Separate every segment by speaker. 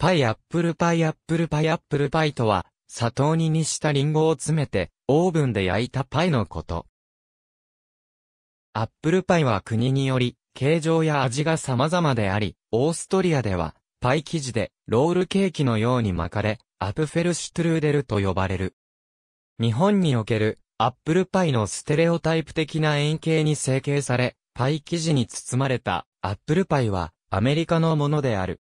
Speaker 1: パイアップルパイアップルパイアップルパイとは、砂糖煮にしたリンゴを詰めて、オーブンで焼いたパイのこと。アップルパイは国により、形状や味が様々であり、オーストリアでは、パイ生地で、ロールケーキのように巻かれ、アプフェルシュトゥルーデルと呼ばれる。日本における、アップルパイのステレオタイプ的な円形に成形され、パイ生地に包まれた、アップルパイは、アメリカのものである。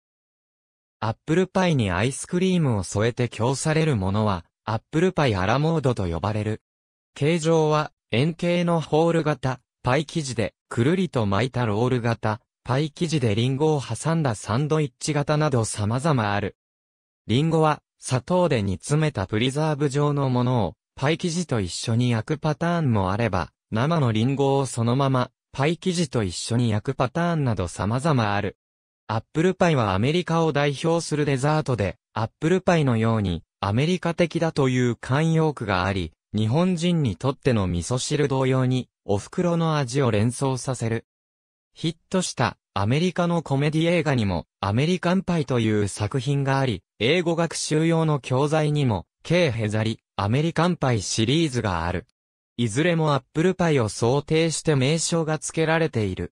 Speaker 1: アップルパイにアイスクリームを添えて供されるものは、アップルパイアラモードと呼ばれる。形状は、円形のホール型、パイ生地で、くるりと巻いたロール型、パイ生地でリンゴを挟んだサンドイッチ型など様々ある。リンゴは、砂糖で煮詰めたプリザーブ状のものを、パイ生地と一緒に焼くパターンもあれば、生のリンゴをそのまま、パイ生地と一緒に焼くパターンなど様々ある。アップルパイはアメリカを代表するデザートで、アップルパイのようにアメリカ的だという慣用句があり、日本人にとっての味噌汁同様に、お袋の味を連想させる。ヒットしたアメリカのコメディ映画にも、アメリカンパイという作品があり、英語学習用の教材にも、K ヘザリ、アメリカンパイシリーズがある。いずれもアップルパイを想定して名称が付けられている。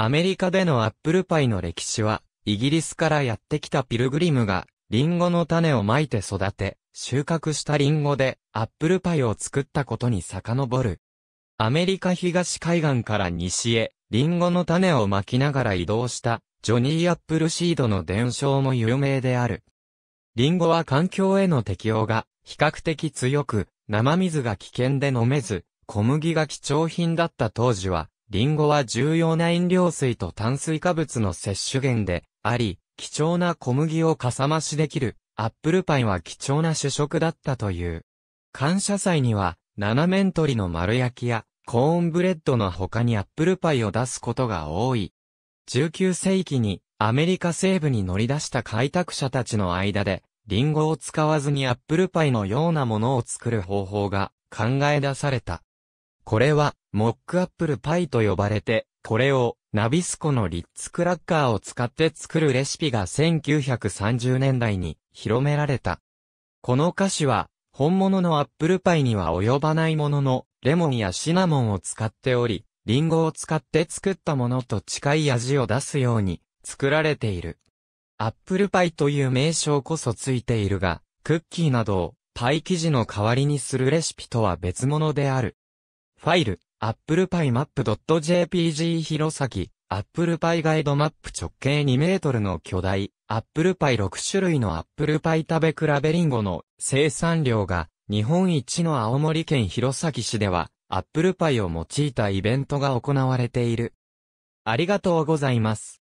Speaker 1: アメリカでのアップルパイの歴史は、イギリスからやってきたピルグリムが、リンゴの種をまいて育て、収穫したリンゴでアップルパイを作ったことに遡る。アメリカ東海岸から西へ、リンゴの種をまきながら移動した、ジョニー・アップルシードの伝承も有名である。リンゴは環境への適応が比較的強く、生水が危険で飲めず、小麦が貴重品だった当時は、リンゴは重要な飲料水と炭水化物の摂取源であり、貴重な小麦をかさ増しできる、アップルパイは貴重な主食だったという。感謝祭には、七面鳥の丸焼きや、コーンブレッドの他にアップルパイを出すことが多い。19世紀に、アメリカ西部に乗り出した開拓者たちの間で、リンゴを使わずにアップルパイのようなものを作る方法が考え出された。これは、モックアップルパイと呼ばれて、これを、ナビスコのリッツクラッカーを使って作るレシピが1930年代に広められた。この菓子は、本物のアップルパイには及ばないものの、レモンやシナモンを使っており、リンゴを使って作ったものと近い味を出すように作られている。アップルパイという名称こそついているが、クッキーなどをパイ生地の代わりにするレシピとは別物である。ファイル、applepiemap.jpg 弘前、applepie ガイドマップ直径2メートルの巨大、applepie6 種類の applepie 食べ比べりんごの生産量が、日本一の青森県弘前市では、アップルパイを用いたイベントが行われている。ありがとうございます。